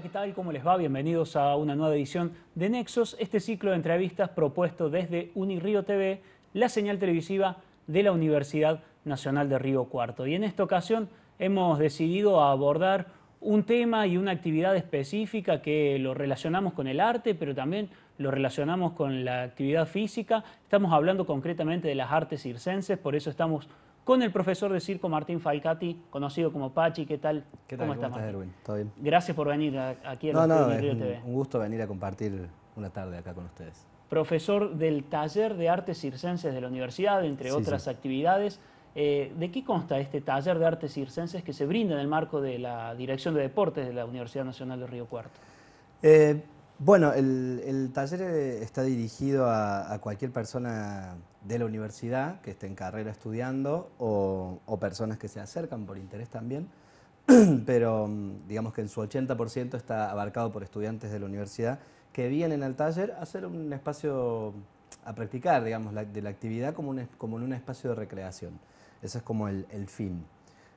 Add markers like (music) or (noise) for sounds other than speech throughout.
¿qué tal? ¿Cómo les va? Bienvenidos a una nueva edición de Nexos, este ciclo de entrevistas propuesto desde Unirío TV, la señal televisiva de la Universidad Nacional de Río Cuarto. Y en esta ocasión hemos decidido abordar un tema y una actividad específica que lo relacionamos con el arte, pero también lo relacionamos con la actividad física. Estamos hablando concretamente de las artes circenses, por eso estamos con el profesor de circo Martín Falcati, conocido como Pachi. ¿Qué tal? ¿Cómo, estás, Erwin? bien? Gracias por venir aquí a no, no, Río un, TV. Un gusto venir a compartir una tarde acá con ustedes. Profesor del Taller de Artes Circenses de la Universidad, entre otras actividades. Eh, ¿De qué consta este taller de artes circenses que se brinda en el marco de la Dirección de Deportes de la Universidad Nacional de Río Cuarto? Eh, bueno, el, taller eh, está dirigido a cualquier persona de la universidad, que estén en carrera estudiando, o, personas que se acercan por interés también, (clears throat) pero mm, digamos que en su 80% está abarcado por estudiantes de la universidad que vienen al taller a hacer un espacio, a practicar, digamos, de la actividad como, un, en un espacio de recreación. Ese es como el fin.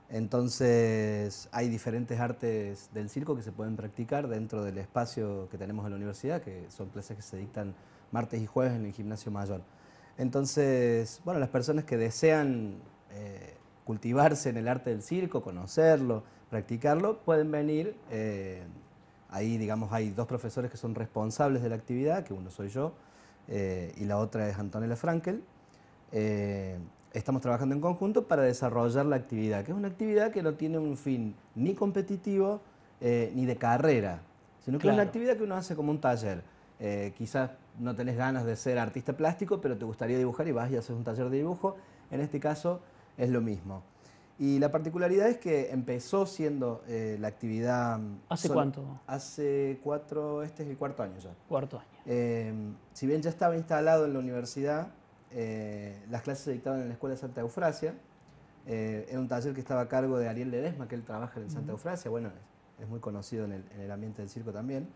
Entonces, hay diferentes artes del circo que se pueden practicar dentro del espacio que tenemos en la universidad, que son clases que se dictan martes y jueves en el gimnasio mayor. Entonces, bueno, las personas que desean eh, cultivarse en el arte del circo, conocerlo, practicarlo, pueden venir. Eh, ahí, digamos, hay dos profesores que son responsables de la actividad, que uno soy yo eh, y la otra es Antonella Frankel. estamos trabajando en conjunto para desarrollar la actividad, que es una actividad que no tiene un fin ni competitivo ni de carrera, sino que es una actividad que uno hace como un taller. Eh, quizás no tenés ganas de ser artista plástico, pero te gustaría dibujar y vas y haces un taller de dibujo. En este caso es lo mismo. Y la particularidad es que empezó siendo eh, la actividad... Mm, ¿Hace cuánto? Hace cuatro, este es el cuarto año ya. Cuarto año. Em, si bien ya estaba instalado en la universidad, eh, las clases se dictaban en la Escuela de Santa Eufrasia. era un taller que estaba a cargo de Ariel Ledesma, que él trabaja en Santa Eufrasia. Bueno, es, muy conocido en el, ambiente del circo también.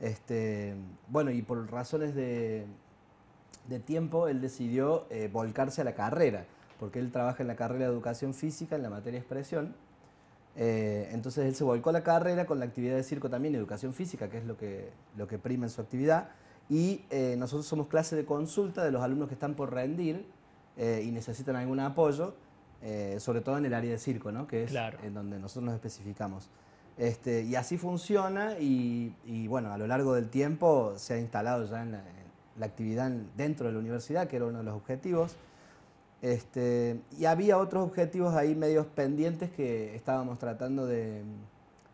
Este, bueno, y por razones de, tiempo, él decidió eh, volcarse a la carrera, porque él trabaja en la carrera de educación física, en la materia de expresión. Eh, entonces él se volcó a la carrera con la actividad de circo también, educación física, que es lo que, lo que prima en su actividad. Y eh, nosotros somos clase de consulta de los alumnos que están por rendir y necesitan algún apoyo, sobre todo en el área de circo, ¿no? que es en donde nosotros nos especificamos. Este, y así funciona y, bueno, a lo largo del tiempo se ha instalado ya en la, actividad dentro de la universidad, que era uno de los objetivos. Este, y había otros objetivos ahí medios pendientes que estábamos tratando de,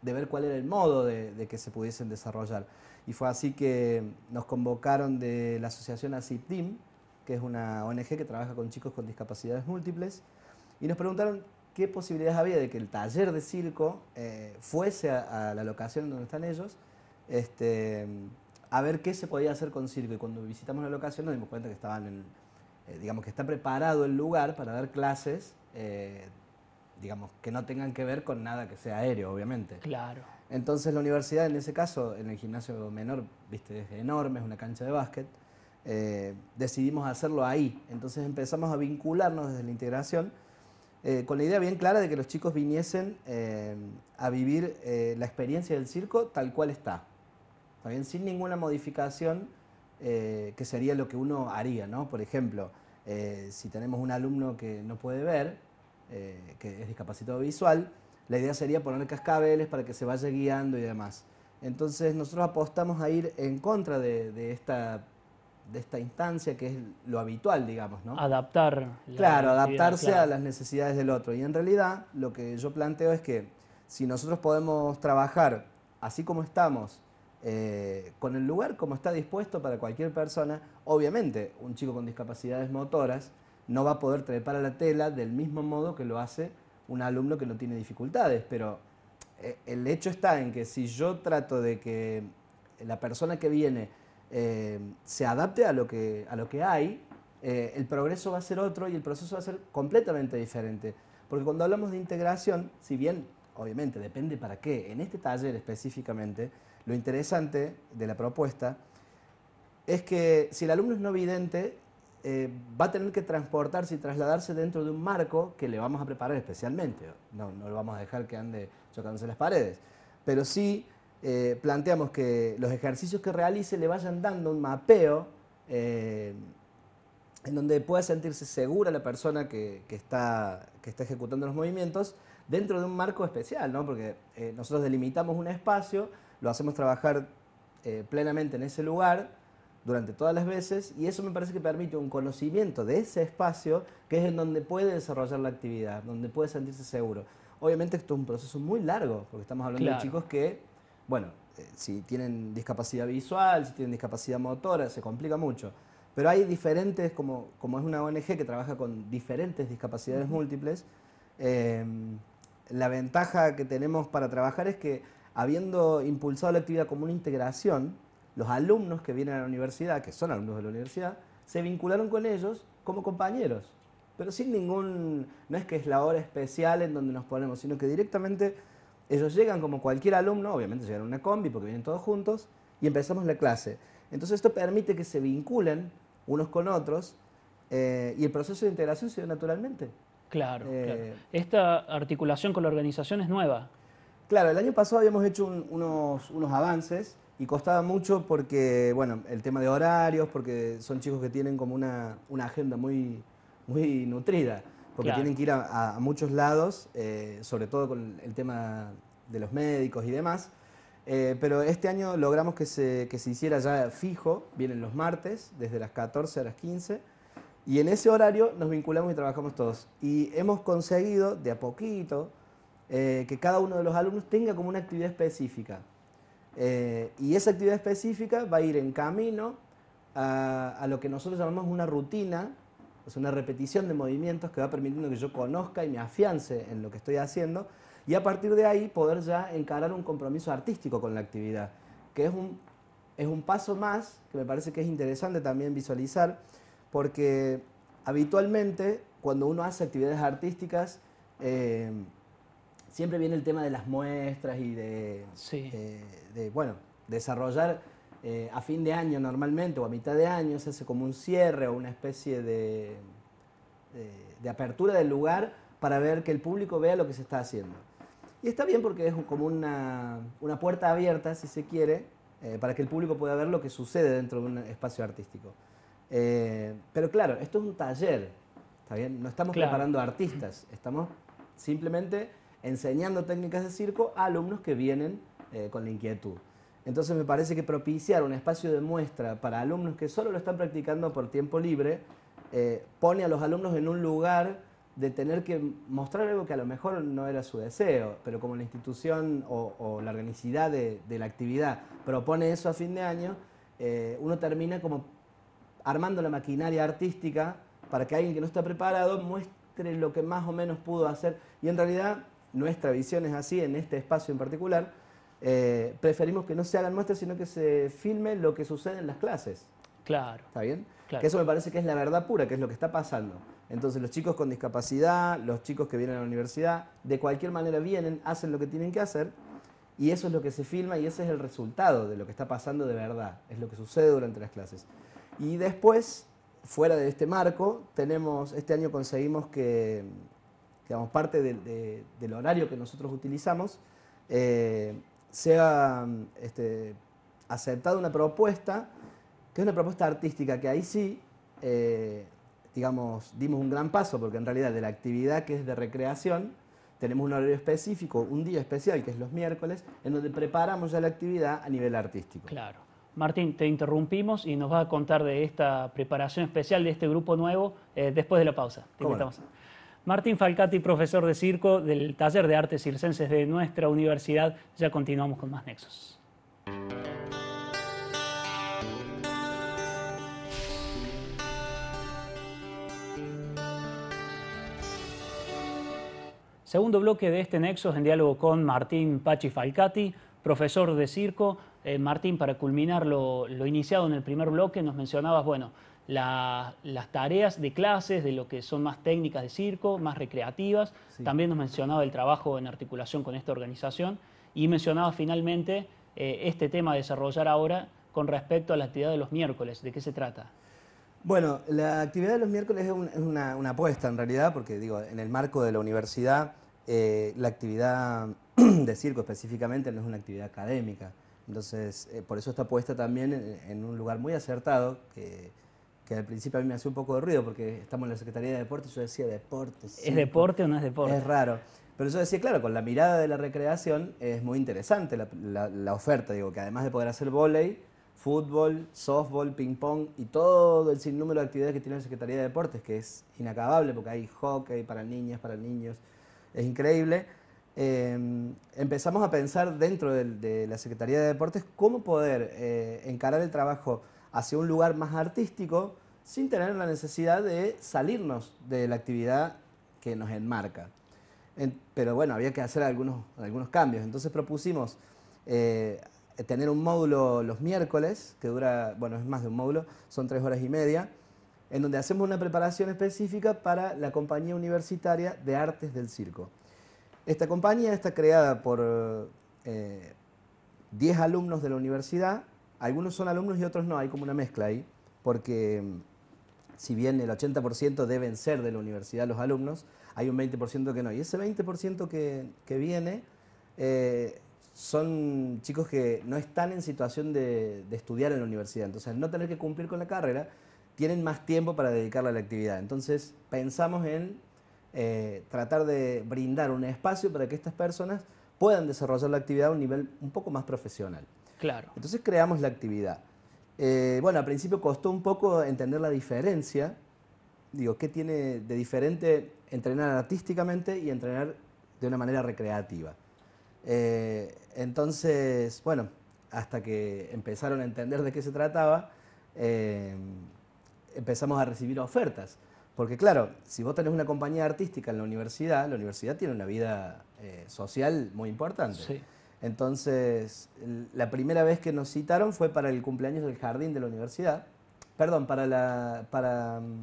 ver cuál era el modo de, de, que se pudiesen desarrollar. Y fue así que nos convocaron de la asociación ACIPDIM, que es una ONG que trabaja con chicos con discapacidades múltiples, y nos preguntaron qué posibilidades había de que el taller de circo eh, fuese a, la locación donde están ellos, este, a ver qué se podía hacer con circo. Y cuando visitamos la locación nos dimos cuenta que estaban eh, digamos que está preparado el lugar para dar clases, eh, digamos, que no tengan que ver con nada que sea aéreo, obviamente. Claro. Entonces la universidad, en ese caso, en el gimnasio menor, viste, es enorme, es una cancha de básquet, decidimos hacerlo ahí. Entonces empezamos a vincularnos desde la integración eh, con la idea bien clara de que los chicos viniesen eh, a vivir eh, la experiencia del circo tal cual está. También sin ninguna modificación que sería lo que uno haría, ¿no? Por ejemplo, si tenemos un alumno que no puede ver, que es discapacitado visual, la idea sería poner cascabeles para que se vaya guiando y demás. Entonces nosotros apostamos a ir en contra de esta de esta instancia, que es lo habitual, digamos, ¿no? Adaptar. Claro, adaptarse a las necesidades del otro. Y en realidad lo que yo planteo es que si nosotros podemos trabajar así como estamos, eh, con el lugar como está dispuesto para cualquier persona, obviamente un chico con discapacidades motoras no va a poder trepar a la tela del mismo modo que lo hace un alumno que no tiene dificultades, pero eh, el hecho está en que si yo trato de que la persona que viene eh, se adapte a lo que, a lo que hay, eh, el progreso va a ser otro y el proceso va a ser completamente diferente. Porque cuando hablamos de integración, si bien obviamente depende para qué, en este taller específicamente, lo interesante de la propuesta es que si el alumno es no vidente, eh, va a tener que transportarse y trasladarse dentro de un marco que le vamos a preparar especialmente. No, no lo vamos a dejar que ande chocándose las paredes. Pero sí eh, planteamos que los ejercicios que realice le vayan dando un mapeo eh, en donde pueda sentirse segura la persona que, está, que está ejecutando los movimientos dentro de un marco especial, ¿no? porque eh, nosotros delimitamos un espacio, lo hacemos trabajar plenamente en ese lugar durante todas las veces y eso me parece que permite un conocimiento de ese espacio que es en donde puede desarrollar la actividad, donde puede sentirse seguro. Obviamente esto es un proceso muy largo, porque estamos hablando de chicos que bueno, eh, si tienen discapacidad visual, si tienen discapacidad motora, se complica mucho. Pero hay diferentes, como, es una ONG que trabaja con diferentes discapacidades múltiples, em, la ventaja que tenemos para trabajar es que habiendo impulsado la actividad como una integración, los alumnos que vienen a la universidad, que son alumnos de la universidad, se vincularon con ellos como compañeros. Pero sin ningún, no es que es la hora especial en donde nos ponemos, sino que directamente ellos llegan como cualquier alumno, obviamente llegan en una combi porque vienen todos juntos, y empezamos la clase. Entonces esto permite que se vinculen unos con otros eh, y el proceso de integración se da naturalmente. Claro, eh, claro. Esta articulación con la organización es nueva. Claro, el año pasado habíamos hecho unos, avances y costaba mucho porque, bueno, el tema de horarios, porque son chicos que tienen como una, una agenda muy, muy nutrida porque tienen que ir a, muchos lados, eh, sobre todo con el tema de los médicos y demás. Eh, pero este año logramos que se, hiciera ya fijo, vienen los martes, desde las 14 a las 15, y en ese horario nos vinculamos y trabajamos todos. Y hemos conseguido, de a poquito, eh, que cada uno de los alumnos tenga como una actividad específica. y esa actividad específica va a ir en camino a, a, lo que nosotros llamamos una rutina es una repetición de movimientos que va permitiendo que yo conozca y me afiance en lo que estoy haciendo y a partir de ahí poder ya encarar un compromiso artístico con la actividad, que es un, es un paso más que me parece que es interesante también visualizar, porque habitualmente cuando uno hace actividades artísticas, eh, siempre viene el tema de las muestras y de, eh, de bueno, desarrollar eh, a fin de año normalmente o a mitad de año se hace como un cierre o una especie de, apertura del lugar para ver que el público vea lo que se está haciendo. Y está bien porque es como una, puerta abierta, si se quiere, eh, para que el público pueda ver lo que sucede dentro de un espacio artístico. Eh, pero claro, esto es un taller, ¿está bien? No estamos preparando artistas, estamos simplemente enseñando técnicas de circo a alumnos que vienen con la inquietud. Entonces me parece que propiciar un espacio de muestra para alumnos que solo lo están practicando por tiempo libre, eh, pone a los alumnos en un lugar de tener que mostrar algo que a lo mejor no era su deseo, pero como la institución o, la organicidad de, la actividad propone eso a fin de año, eh, uno termina como armando la maquinaria artística para que alguien que no está preparado muestre lo que más o menos pudo hacer. Y en realidad nuestra visión es así, en este espacio en particular, eh, preferimos que no se hagan muestras, sino que se filme lo que sucede en las clases. Claro. ¿Está bien? Claro. Que eso me parece que es la verdad pura, que es lo que está pasando. Entonces los chicos con discapacidad, los chicos que vienen a la universidad, de cualquier manera vienen, hacen lo que tienen que hacer y eso es lo que se filma y ese es el resultado de lo que está pasando de verdad, es lo que sucede durante las clases. Y después, fuera de este marco, tenemos, este año conseguimos que, digamos, parte del horario que nosotros utilizamos, eh, sea ha mm, este, aceptada una propuesta, que es una propuesta artística, que ahí sí, eh, digamos, dimos un gran paso, porque en realidad de la actividad que es de recreación, tenemos un horario específico, un día especial, que es los miércoles, en donde preparamos ya la actividad a nivel artístico. Claro. Martín, te interrumpimos y nos vas a contar de esta preparación especial de este grupo nuevo eh, después de la pausa. Te Martín Falcati, profesor de circo del Taller de Artes Circenses de nuestra universidad. Ya continuamos con más nexos. Segundo bloque de este Nexos en diálogo con Martín Pachi Falcati, profesor de circo. Eh, Martín, para culminar lo, iniciado en el primer bloque, nos mencionabas, bueno, las tareas de clases, de lo que son más técnicas de circo, más recreativas. También nos mencionaba el trabajo en articulación con esta organización y mencionaba finalmente eh, este tema a desarrollar ahora con respecto a la actividad de los miércoles. ¿De qué se trata? Bueno, la actividad de los miércoles es, una, apuesta en realidad, porque digo, en el marco de la universidad, eh, la actividad (clears throat) de circo específicamente no es una actividad académica. Entonces, eh, por eso está puesta también en, un lugar muy acertado, que que al principio a mí me hacía un poco de ruido porque estamos en la Secretaría de Deportes, yo decía deportes. ¿Es deporte o no es deporte? Es raro. Pero yo decía, claro, con la mirada de la recreación es muy interesante la, oferta, digo, que además de poder hacer voleibol fútbol, softball, ping-pong y todo el sinnúmero de actividades que tiene la Secretaría de Deportes, que es inacabable porque hay hockey para niñas, para niños, es increíble. Em, empezamos a pensar dentro de, la Secretaría de Deportes cómo poder eh, encarar el trabajo hacia un lugar más artístico sin tener la necesidad de salirnos de la actividad que nos enmarca. pero bueno, había que hacer algunos, algunos cambios. Entonces propusimos eh, tener un módulo los miércoles, que dura, bueno, es más de un módulo, son tres horas y media, en donde hacemos una preparación específica para la Compañía Universitaria de Artes del Circo. Esta compañía está creada por 10 eh, alumnos de la universidad algunos son alumnos y otros no, hay como una mezcla ahí, porque mm, si bien el 80% deben ser de la universidad los alumnos, hay un 20% que no. Y ese 20% que, viene eh, son chicos que no están en situación de, estudiar en la universidad. Entonces, al no tener que cumplir con la carrera, tienen más tiempo para dedicarle a la actividad. Entonces, pensamos en eh, tratar de brindar un espacio para que estas personas puedan desarrollar la actividad a un nivel un poco más profesional. Entonces creamos la actividad. Eh, bueno, al principio costó un poco entender la diferencia. Digo, ¿qué tiene de diferente entrenar artísticamente y entrenar de una manera recreativa? Eh, entonces, bueno, hasta que empezaron a entender de qué se trataba, eh, empezamos a recibir ofertas. Porque claro, si vos tenés una compañía artística en la universidad, la universidad tiene una vida social muy importante. Sí. Entonces, la primera vez que nos citaron fue para el cumpleaños del jardín de la universidad, perdón, para, mm,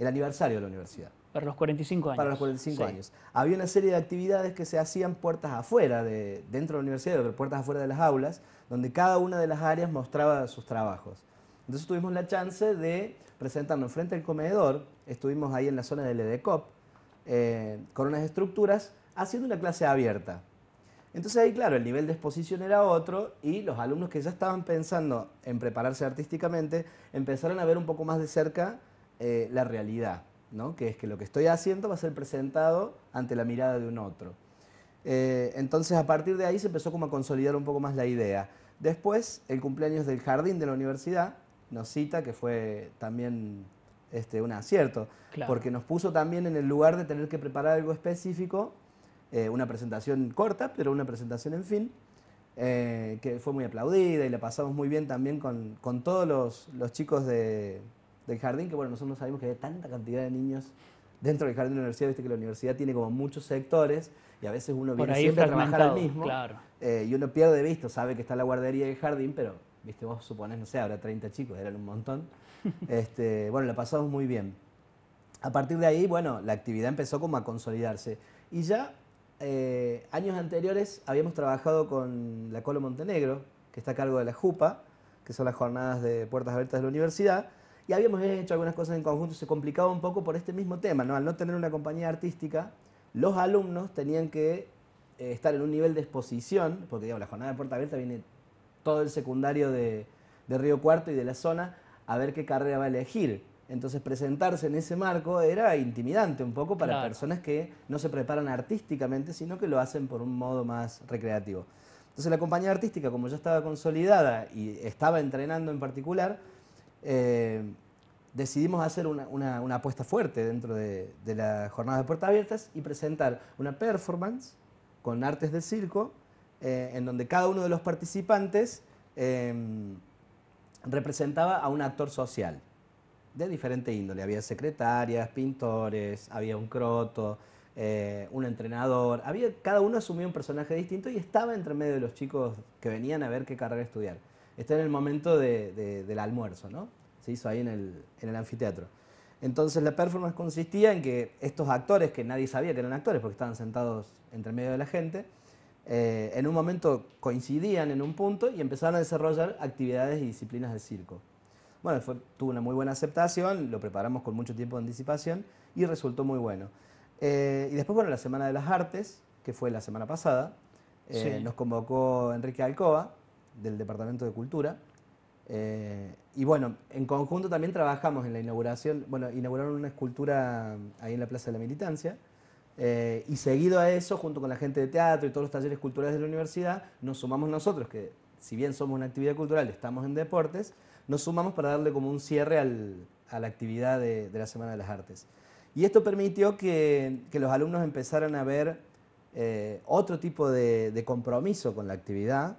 el aniversario de la universidad. Para los 45 años. Para los 45 años. Había una serie de actividades que se hacían puertas afuera, de, dentro de la universidad, pero puertas afuera de las aulas, donde cada una de las áreas mostraba sus trabajos. Entonces tuvimos la chance de presentarnos frente al comedor, estuvimos ahí en la zona del EDECOP, eh, con unas estructuras, haciendo una clase abierta. Entonces ahí, claro, el nivel de exposición era otro y los alumnos que ya estaban pensando en prepararse artísticamente empezaron a ver un poco más de cerca eh, la realidad, ¿no? que es que lo que estoy haciendo va a ser presentado ante la mirada de un otro. Eh, entonces a partir de ahí se empezó como a consolidar un poco más la idea. Después, el cumpleaños del jardín de la universidad nos cita, que fue también este, un acierto, porque nos puso también en el lugar de tener que preparar algo específico eh, una presentación corta, pero una presentación en fin, eh, que fue muy aplaudida y la pasamos muy bien también con, con todos los, los chicos de, del jardín, que bueno, nosotros no sabíamos que hay tanta cantidad de niños dentro del jardín de la universidad, viste que la universidad tiene como muchos sectores y a veces uno viene siempre a trabajar al mismo eh, y uno pierde de vista, sabe que está la guardería y jardín, pero viste vos suponés, no sé, habrá 30 chicos, eran un montón. (laughs) este, bueno, la pasamos muy bien. A partir de ahí, bueno, la actividad empezó como a consolidarse y ya eh, años anteriores habíamos trabajado con la Colo Montenegro, que está a cargo de la JUPA, que son las jornadas de puertas abiertas de la universidad, y habíamos hecho algunas cosas en conjunto, se complicaba un poco por este mismo tema, Al no tener una compañía artística, los alumnos tenían que eh, estar en un nivel de exposición, porque digamos, la jornada de puerta abierta viene todo el secundario de Río Cuarto y de la zona, a ver qué carrera va a elegir. Entonces presentarse en ese marco era intimidante un poco para personas que no se preparan artísticamente, sino que lo hacen por un modo más recreativo. Entonces la compañía artística, como ya estaba consolidada y estaba entrenando en particular, eh, decidimos hacer una, apuesta fuerte dentro de, la jornada de puertas abiertas y presentar una performance con artes de circo, eh, en donde cada uno de los participantes eh, representaba a un actor social de diferente índole. Había secretarias, pintores, había un croto, eh, un entrenador. Había, cada uno asumía un personaje distinto y estaba entre medio de los chicos que venían a ver qué carrera estudiar. Está en el momento de, del almuerzo, ¿no? Se hizo ahí en el, en el anfiteatro. Entonces la performance consistía en que estos actores, que nadie sabía que eran actores porque estaban sentados entre medio de la gente, eh, en un momento coincidían en un punto y empezaron a desarrollar actividades y disciplinas de circo. Bueno, tuvo una muy buena aceptación, lo preparamos con mucho tiempo de anticipación y resultó muy bueno. Eh, y después, bueno, la Semana de las Artes, que fue la semana pasada, eh, nos convocó Enrique Alcoba, del Departamento de Cultura. Eh, y bueno, en conjunto también trabajamos en la inauguración, bueno, inauguraron una escultura ahí en la Plaza de la Militancia. y seguido a eso, junto con la gente de teatro y todos los talleres culturales de la universidad, nos sumamos nosotros, que si bien somos una actividad cultural, estamos en deportes, nos sumamos para darle como un cierre a la actividad de, la Semana de las Artes. Y esto permitió que, los alumnos empezaran a ver eh, otro tipo de, compromiso con la actividad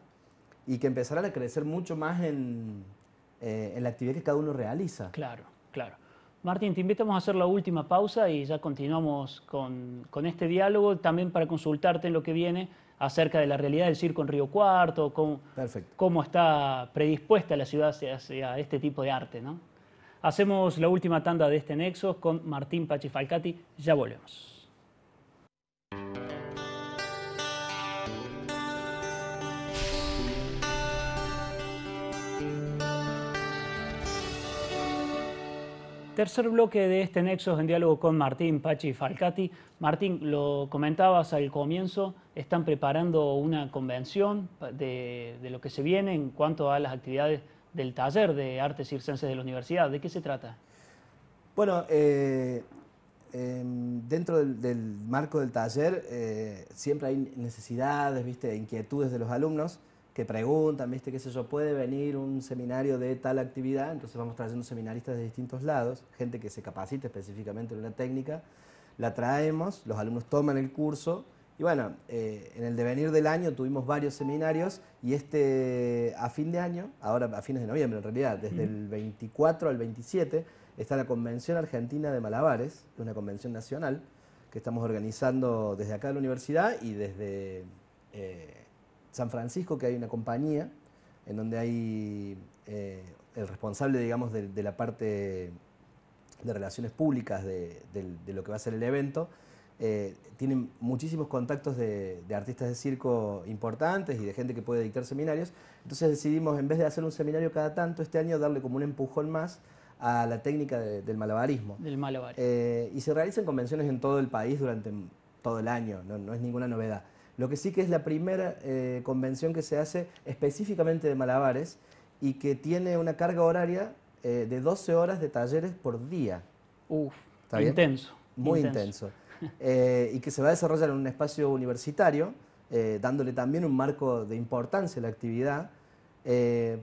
y que empezaran a crecer mucho más eh, en, la actividad que cada uno realiza. Claro, claro. Martín, te invitamos a hacer la última pausa y ya continuamos con, con este diálogo, también para consultarte en lo que viene acerca de la realidad del circo en Río Cuarto, cómo, cómo está predispuesta la ciudad hacia, este tipo de arte. ¿no? Hacemos la última tanda de este Nexo con Martín Pachifalcati, ya volvemos. Tercer bloque de este es en diálogo con Martín, Pachi y Falcati. Martín, lo comentabas al comienzo, están preparando una convención de, lo que se viene en cuanto a las actividades del taller de artes circenses de la universidad. ¿De qué se trata? Bueno, eh, em, dentro del, marco del taller eh, siempre hay necesidades, ¿viste? inquietudes de los alumnos te preguntan, ¿viste? ¿Qué sé yo? ¿Puede venir un seminario de tal actividad? Entonces vamos trayendo seminaristas de distintos lados, gente que se capacita específicamente en una técnica, la traemos, los alumnos toman el curso y bueno, eh, en el devenir del año tuvimos varios seminarios y este a fin de año, ahora a fines de noviembre en realidad, desde el 24 al 27, está la Convención Argentina de Malabares, una convención nacional que estamos organizando desde acá de la universidad y desde... Eh, San Francisco, que hay una compañía en donde hay eh, el responsable, digamos, de, la parte de relaciones públicas de, lo que va a ser el evento. Eh, tienen muchísimos contactos de, artistas de circo importantes y de gente que puede dictar seminarios. Entonces decidimos, en vez de hacer un seminario cada tanto, este año darle como un empujón más a la técnica del malabarismo. Del malabarismo. Eh, y se realizan convenciones en todo el país durante todo el año, no es ninguna novedad. Lo que sí que es la primera eh, convención que se hace específicamente de malabares y que tiene una carga horaria eh, de 12 horas de talleres por día. Uf, ¿Está intenso. Muy intenso. Eh, y que se va a desarrollar en un espacio universitario, dándole también un marco de importancia a la actividad,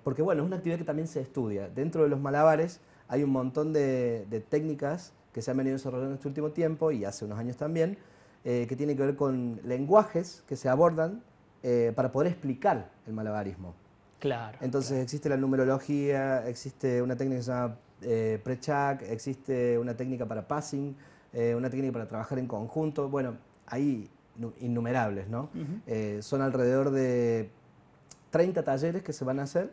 porque bueno, es una actividad que también se estudia. Dentro de los malabares hay un montón de técnicas que se han venido desarrollando en este último tiempo y hace unos años también, eh, que tiene que ver con lenguajes que se abordan eh, para poder explicar el malabarismo. Claro. Entonces existe la numerología, existe una técnica que se llama eh, pre existe una técnica para passing, una técnica para trabajar en conjunto. Bueno, hay innumerables, ¿no? son alrededor de 30 talleres que se van a hacer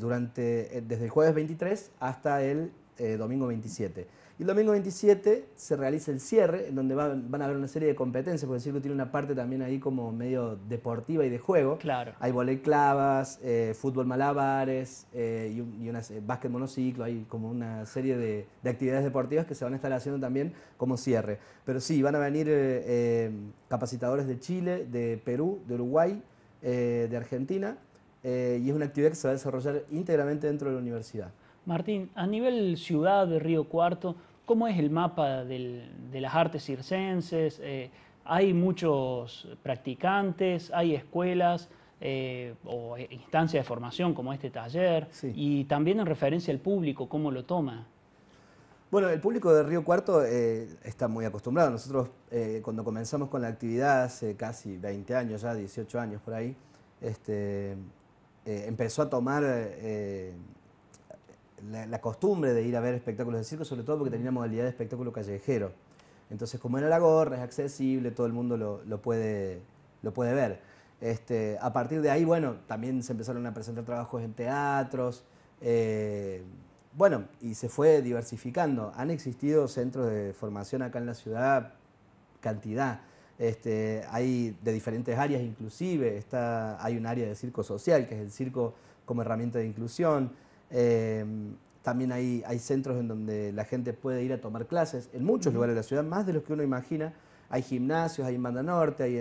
durante, desde el jueves 23 hasta el domingo 27 y el domingo 27 se realiza el cierre, en donde van, a haber una serie de competencias, porque el circo tiene una parte también ahí como medio deportiva y de juego. Claro. Hay voleibol clavas, eh, fútbol malabares, eh, y, eh, básquet monociclo, hay como una serie de, actividades deportivas que se van a estar haciendo también como cierre. Pero sí, van a venir capacitadores de Chile, de Perú, de Uruguay, de Argentina, y es una actividad que se va a desarrollar íntegramente dentro de la universidad. Martín, a nivel ciudad de Río Cuarto, ¿Cómo es el mapa de las artes circenses? Eh, ¿Hay muchos practicantes? ¿Hay escuelas? Eh, o instancias de formación como este taller y también en referencia al público, cómo lo toma. Bueno, el público de Río Cuarto eh, está muy acostumbrado. Nosotros cuando comenzamos con la actividad hace casi 20 años ya, 18 años por ahí, este, empezó a tomar la, costumbre de ir a ver espectáculos de circo, sobre todo porque tenía una modalidad de espectáculo callejero. Entonces, como era la gorra, es accesible, todo el mundo lo, puede, lo puede ver. Este, a partir de ahí, bueno, también se empezaron a presentar trabajos en teatros. Eh, bueno, y se fue diversificando. Han existido centros de formación acá en la ciudad, cantidad. Este, hay de diferentes áreas, inclusive hay un área de circo social, que es el circo como herramienta de inclusión. Em, también hay, centros en donde la gente puede ir a tomar clases, en muchos lugares de la ciudad, más de los que uno imagina. Hay gimnasios, hay en Banda Norte, hay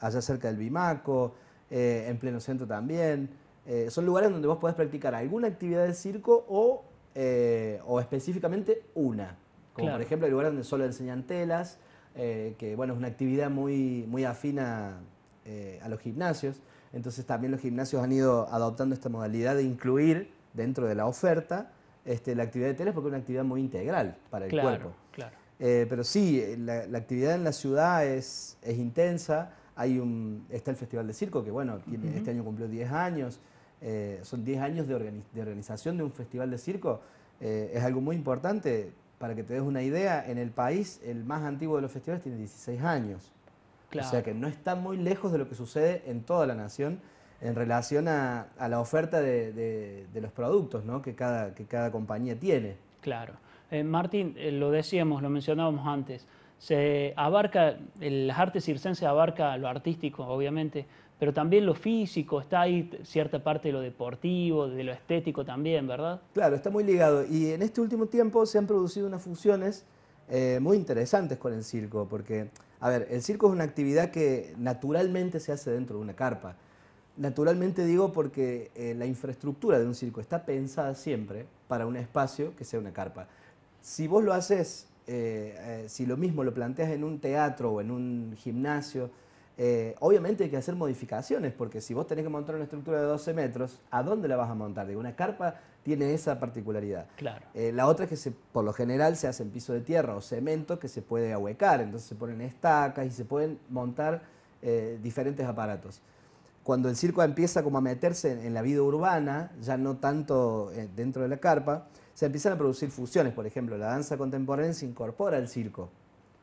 allá cerca del Bimaco, eh, en pleno centro también. Eh, son lugares donde vos podés practicar alguna actividad de circo o, eh, específicamente una. Como por ejemplo, hay lugares donde solo enseñan telas, que bueno, es una actividad muy, muy afina a los gimnasios. Entonces también los gimnasios han ido adoptando esta modalidad de incluir dentro de la oferta este, la actividad de tele porque es una actividad muy integral para el cuerpo. Claro. Eh, pero sí, la, actividad en la ciudad es, intensa. Hay un, está el Festival de Circo, que bueno, este año cumplió 10 años. Eh, son 10 años de, organización de un festival de circo. Eh, es algo muy importante. Para que te des una idea, en el país el más antiguo de los festivales tiene 16 años. O sea que no está muy lejos de lo que sucede en toda la nación en relación a, la oferta de, los productos que, cada, que cada compañía tiene. Claro. Eh, Martín, eh, lo decíamos, lo mencionábamos antes, se abarca, las artes circenses abarca lo artístico, obviamente, pero también lo físico, está ahí cierta parte de lo deportivo, de lo estético también, ¿verdad? Claro, está muy ligado. Y en este último tiempo se han producido unas funciones eh, muy interesantes con el circo, porque a ver, el circo es una actividad que naturalmente se hace dentro de una carpa. Naturalmente digo porque eh, la infraestructura de un circo está pensada siempre para un espacio que sea una carpa. Si vos lo haces, eh, eh, si lo mismo lo planteas en un teatro o en un gimnasio, eh, obviamente hay que hacer modificaciones, porque si vos tenés que montar una estructura de 12 metros, ¿a dónde la vas a montar? Digo, una carpa tiene esa particularidad. Claro. Eh, la otra es que por lo general se hace en piso de tierra o cemento que se puede ahuecar, entonces se ponen estacas y se pueden montar eh, diferentes aparatos. Cuando el circo empieza como a meterse en, la vida urbana, ya no tanto dentro de la carpa, se empiezan a producir fusiones. Por ejemplo, la danza contemporánea se incorpora al circo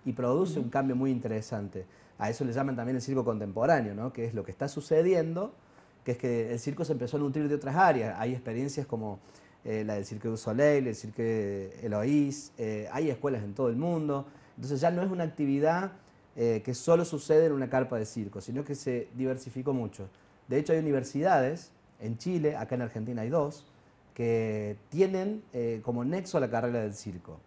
y produce un cambio muy interesante a eso le llaman también el circo contemporáneo, ¿no? que es lo que está sucediendo, que es que el circo se empezó a nutrir de otras áreas. Hay experiencias como eh, la del circo de Soleil, el Cirque Eloís, eh, hay escuelas en todo el mundo. Entonces ya no es una actividad eh, que solo sucede en una carpa de circo, sino que se diversificó mucho. De hecho, hay universidades en Chile, acá en Argentina hay dos, que tienen como nexo a la carrera del circo.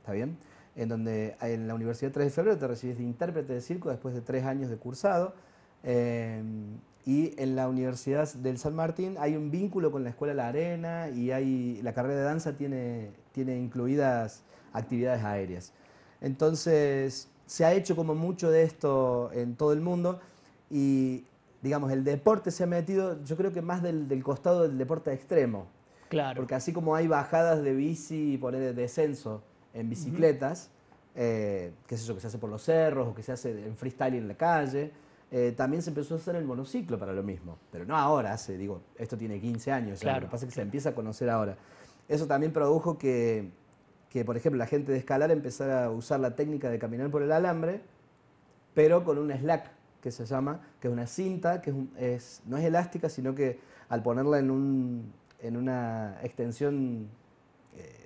¿Está bien? en donde eh, en la Universidad 3 de Febrero te recibes de intérprete de circo después de tres años de cursado. Eh, y en la Universidad del San Martín hay un vínculo con la Escuela La Arena y hay, la carrera de danza tiene, tiene incluidas actividades aéreas. Entonces, se ha hecho como mucho de esto en todo el mundo y, digamos, el deporte se ha metido, yo creo que más del, del costado del deporte extremo. Claro. Porque así como hay bajadas de bici, por de descenso, en bicicletas, eh, qué sé yo, que se hace por los cerros o que se hace en freestyle en la calle. Eh, también se empezó a hacer el monociclo para lo mismo, pero no ahora, hace, digo, esto tiene 15 años, lo que pasa es que se empieza a conocer ahora. Eso también produjo que, que, por ejemplo, la gente de escalar empezara a usar la técnica de caminar por el alambre, pero con un slack que se llama, que es una cinta, que es, no es elástica, sino que al ponerla en, un, en una extensión eh,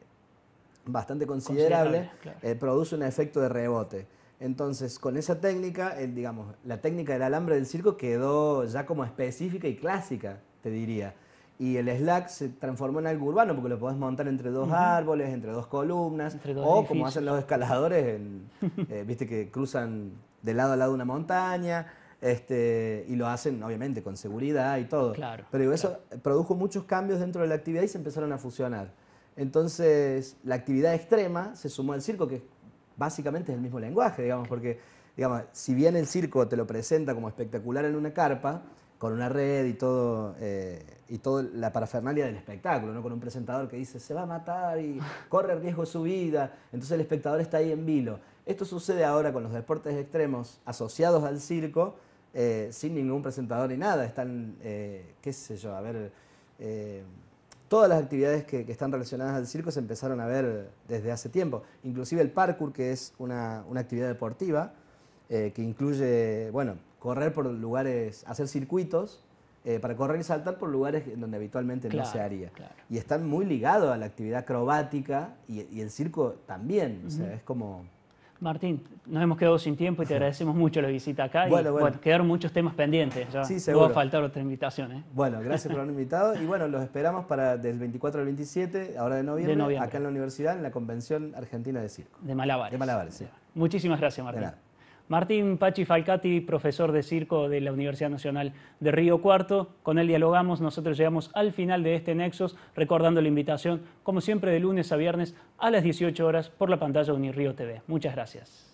bastante considerable, eh, produce un efecto de rebote. Entonces, con esa técnica, el eh, digamos, la técnica del alambre del circo quedó ya como específica y clásica, te diría. Y el slack se transformó en algo urbano porque lo podés montar entre dos árboles, entre dos columnas, o como hacen los escaladores, (laughs) eh, viste que cruzan de lado a lado una montaña. Este, y lo hacen obviamente con seguridad y todo. Pero eso produjo muchos cambios dentro de la actividad y se empezaron a fusionar. Entonces, la actividad extrema se sumó al circo, que básicamente es el mismo lenguaje, digamos, porque, digamos, si bien el circo te lo presenta como espectacular en una carpa, con una red y todo eh, y toda la parafernalia del espectáculo, ¿no? Con un presentador que dice, se va a matar y (laughs) corre riesgo su vida, entonces el espectador está ahí en vilo. Esto sucede ahora con los deportes extremos asociados al circo, eh, sin ningún presentador ni nada, están, eh, qué sé yo, a ver todas las actividades que, están relacionadas al circo se empezaron a ver desde hace tiempo. Inclusive el parkour, que es una, actividad deportiva, eh, que incluye, bueno, correr por lugares, hacer circuitos, eh, para correr y saltar por lugares en donde habitualmente no se haría. Y están muy ligados a la actividad acrobática y, el circo también. O sea, es como... Martín, nos hemos quedado sin tiempo y te (laughs) agradecemos mucho la visita acá. Bueno, y, bueno. quedaron muchos temas pendientes. sí, seguro. No va a faltar otra invitación. ¿eh? Bueno, gracias por (laughs) haberme invitado. Y bueno, los esperamos para del 24 al 27, ahora de noviembre, de noviembre, acá en la universidad, en la Convención Argentina de Circo. De Malabares. De Malabares, sí. Muchísimas gracias, Martín. Martín Pachi Falcati, profesor de circo de la Universidad Nacional de Río Cuarto. Con él dialogamos, nosotros llegamos al final de este Nexos, recordando la invitación, como siempre, de lunes a viernes a las 18 horas por la pantalla Unirío TV. Muchas gracias.